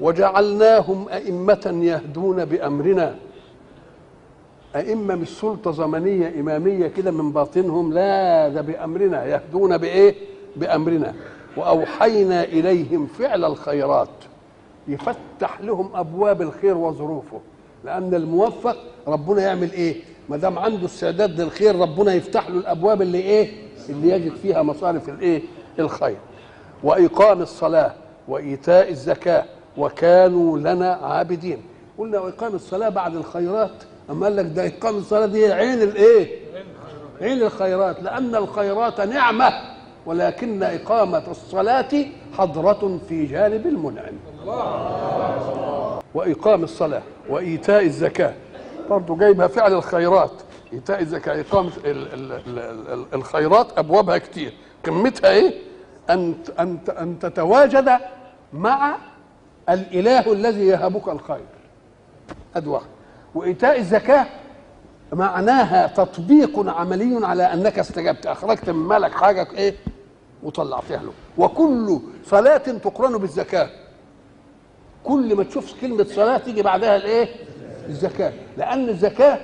وجعلناهم أئمة يهدون بأمرنا أئمة مش سلطة زمنية إمامية كده من باطنهم لا ده بأمرنا يهدون بإيه؟ بأمرنا وأوحينا إليهم فعل الخيرات يفتح لهم أبواب الخير وظروفه لأن الموفق ربنا يعمل إيه؟ ما دام عنده استعداد للخير ربنا يفتح له الأبواب اللي إيه؟ اللي يجد فيها مصارف الإيه؟ الخير وإقام الصلاة وإيتاء الزكاة وكانوا لنا عابدين قلنا واقام الصلاه بعد الخيرات اما قال لك ده اقام الصلاه دي عين الايه عين الخيرات لان الخيرات نعمه ولكن اقامه الصلاه حضره في جانب المنعم واقام الصلاه وايتاء الزكاه برضو جايبها فعل الخيرات ايتاء الزكاه اقامه الخيرات ابوابها كتير قمتها ايه ان ان ان تتواجد مع الاله الذي يهبك الخير ادي واحد وايتاء الزكاه معناها تطبيق عملي على انك استجبت اخرجت من مالك حاجه ايه وطلعتها له وكل صلاه تقرن بالزكاه كل ما تشوف كلمه صلاه تيجي بعدها الايه الزكاه لان الزكاه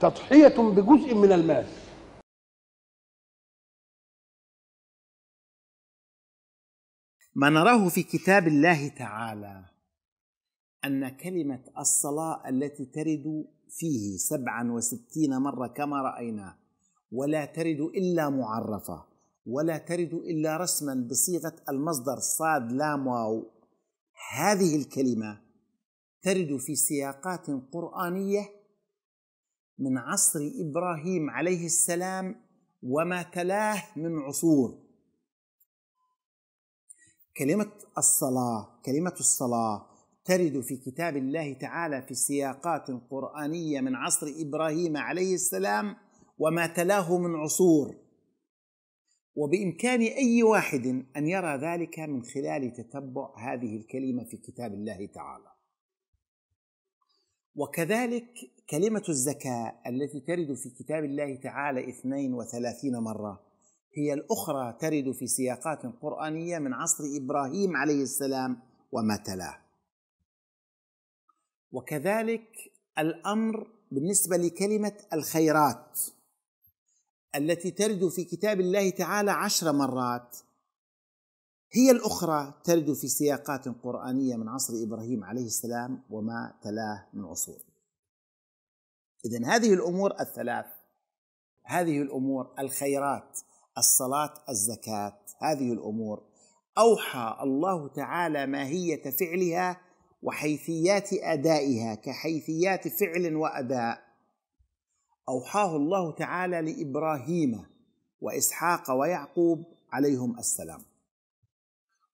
تضحيه بجزء من المال ما نراه في كتاب الله تعالى أن كلمة الصلاة التي ترد فيه سبعا وستين مرة كما رأينا ولا ترد إلا معرفة ولا ترد إلا رسما بصيغة المصدر صاد لام واو هذه الكلمة ترد في سياقات قرآنية من عصر إبراهيم عليه السلام وما تلاه من عصور كلمة الصلاة كلمة الصلاة ترد في كتاب الله تعالى في سياقات قرآنية من عصر إبراهيم عليه السلام وما تلاه من عصور وبإمكان أي واحد أن يرى ذلك من خلال تتبع هذه الكلمة في كتاب الله تعالى وكذلك كلمة الزكاة التي ترد في كتاب الله تعالى 32 مرة هي الأخرى ترد في سياقات قرآنية من عصر إبراهيم عليه السلام وما تلاه وكذلك الأمر بالنسبة لكلمة الخيرات التي ترد في كتاب الله تعالى عشر مرات هي الأخرى ترد في سياقات قرآنية من عصر إبراهيم عليه السلام وما تلاه من عصور إذا هذه الأمور الثلاث هذه الأمور الخيرات الصلاة الزكاة هذه الأمور أوحى الله تعالى ماهية فعلها وحيثيات أدائها كحيثيات فعل وأداء أوحاه الله تعالى لإبراهيم وإسحاق ويعقوب عليهم السلام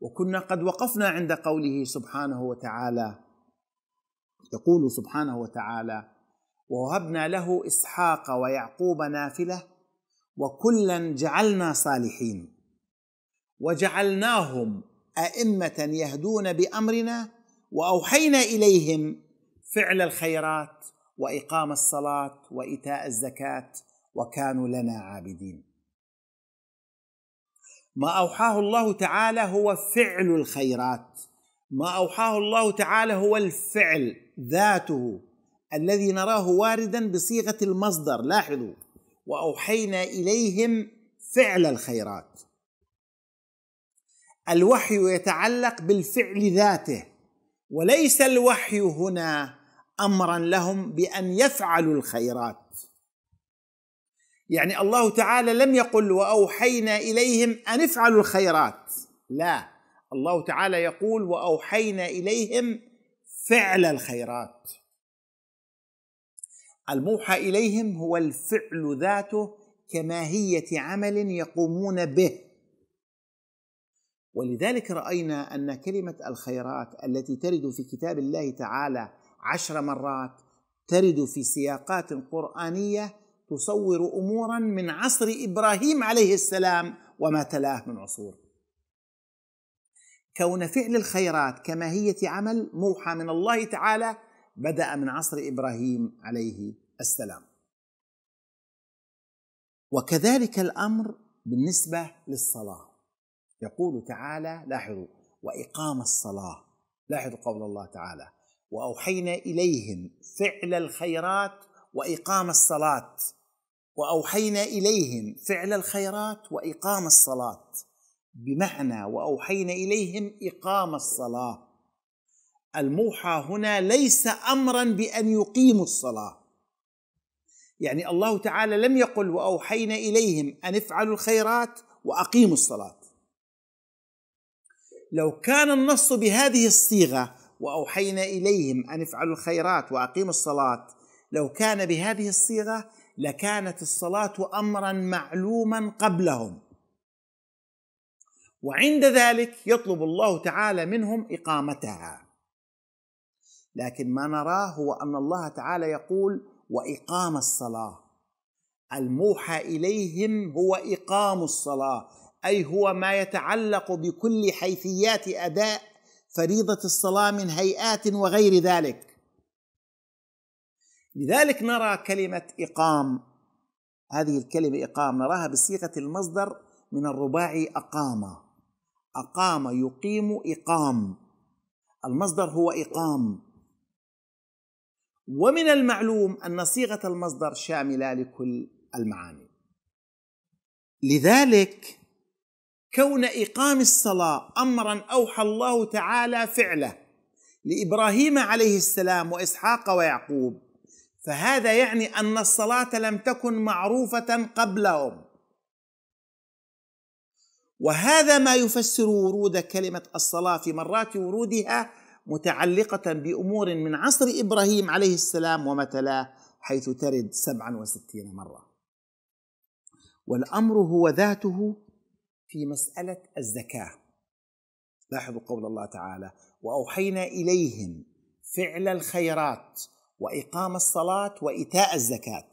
وكنا قد وقفنا عند قوله سبحانه وتعالى يقول سبحانه وتعالى ووهبنا له اسحاق ويعقوب نافله وكلا جعلنا صالحين وجعلناهم ائمه يهدون بامرنا واوحينا اليهم فعل الخيرات واقام الصلاه وايتاء الزكاه وكانوا لنا عابدين ما اوحاه الله تعالى هو فعل الخيرات ما اوحاه الله تعالى هو الفعل ذاته الذي نراه واردا بصيغه المصدر لاحظوا واوحينا اليهم فعل الخيرات الوحي يتعلق بالفعل ذاته وليس الوحي هنا امرا لهم بان يفعلوا الخيرات يعني الله تعالى لم يقل واوحينا اليهم ان افعلوا الخيرات لا الله تعالى يقول واوحينا اليهم فعل الخيرات الموحى اليهم هو الفعل ذاته كماهيه عمل يقومون به ولذلك راينا ان كلمه الخيرات التي ترد في كتاب الله تعالى عشر مرات ترد في سياقات قرانيه تصور امورا من عصر ابراهيم عليه السلام وما تلاه من عصور كون فعل الخيرات كماهيه عمل موحى من الله تعالى بدأ من عصر إبراهيم عليه السلام وكذلك الأمر بالنسبة للصلاة يقول تعالى لاحظوا وإقام الصلاة لاحظوا قول الله تعالى وأوحينا إليهم فعل الخيرات وإقام الصلاة وأوحينا إليهم فعل الخيرات وإقام الصلاة بمعنى وأوحينا إليهم إقام الصلاة الموحى هنا ليس امرا بان يقيموا الصلاه يعني الله تعالى لم يقل واوحينا اليهم ان افعلوا الخيرات واقيموا الصلاه لو كان النص بهذه الصيغه واوحينا اليهم ان افعلوا الخيرات واقيموا الصلاه لو كان بهذه الصيغه لكانت الصلاه امرا معلوما قبلهم وعند ذلك يطلب الله تعالى منهم اقامتها لكن ما نراه هو ان الله تعالى يقول واقام الصلاه الموحى اليهم هو اقام الصلاه اي هو ما يتعلق بكل حيثيات اداء فريضه الصلاه من هيئات وغير ذلك لذلك نرى كلمه اقام هذه الكلمه اقام نراها بصيغه المصدر من الرباعي اقام اقام يقيم اقام المصدر هو اقام ومن المعلوم أن صيغة المصدر شاملة لكل المعاني لذلك كون إقام الصلاة أمرا أوحى الله تعالى فعله لإبراهيم عليه السلام وإسحاق ويعقوب فهذا يعني أن الصلاة لم تكن معروفة قبلهم وهذا ما يفسر ورود كلمة الصلاة في مرات ورودها متعلقة بأمور من عصر إبراهيم عليه السلام ومثلا حيث ترد سبعا وستين مرة والأمر هو ذاته في مسألة الزكاة لاحظوا قول الله تعالى وأوحينا إليهم فعل الخيرات وإقام الصلاة وإيتاء الزكاة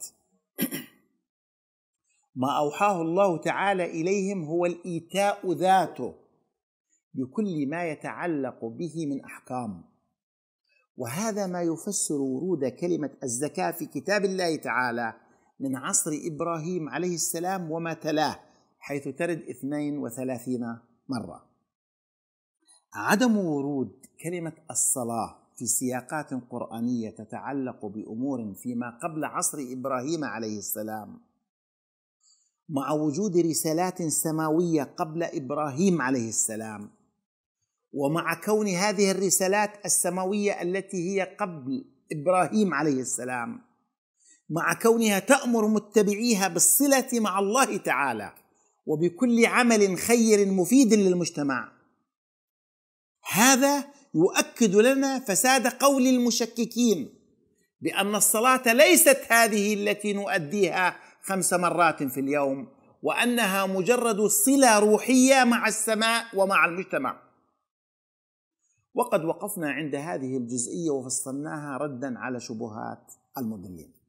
ما أوحاه الله تعالى إليهم هو الإيتاء ذاته بكل ما يتعلق به من احكام وهذا ما يفسر ورود كلمه الزكاه في كتاب الله تعالى من عصر ابراهيم عليه السلام وما تلاه حيث ترد 32 مره عدم ورود كلمه الصلاه في سياقات قرانيه تتعلق بامور فيما قبل عصر ابراهيم عليه السلام مع وجود رسالات سماويه قبل ابراهيم عليه السلام ومع كون هذه الرسالات السماويه التي هي قبل ابراهيم عليه السلام مع كونها تامر متبعيها بالصله مع الله تعالى وبكل عمل خير مفيد للمجتمع هذا يؤكد لنا فساد قول المشككين بان الصلاه ليست هذه التي نؤديها خمس مرات في اليوم وانها مجرد صله روحيه مع السماء ومع المجتمع وقد وقفنا عند هذه الجزئيه وفصلناها ردا على شبهات المدلين